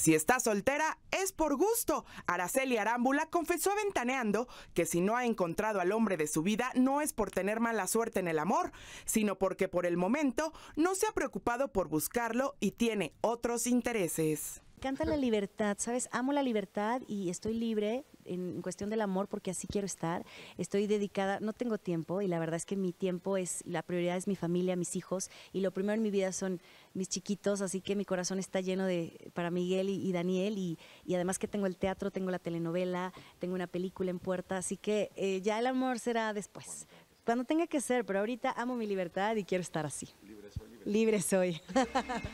Si está soltera, es por gusto. Araceli Arámbula confesó ventaneando que si no ha encontrado al hombre de su vida no es por tener mala suerte en el amor, sino porque por el momento no se ha preocupado por buscarlo y tiene otros intereses. Me encanta la libertad, ¿sabes? Amo la libertad y estoy libre en cuestión del amor porque así quiero estar. Estoy dedicada, no tengo tiempo y la verdad es que mi tiempo es, la prioridad es mi familia, mis hijos y lo primero en mi vida son mis chiquitos, así que mi corazón está lleno de, para Miguel y, Daniel y, además que tengo el teatro, tengo la telenovela, tengo una película en puerta, así que eh, ya el amor será después. Cuando tenga que ser, pero ahorita amo mi libertad y quiero estar así. Libre soy. libre soy.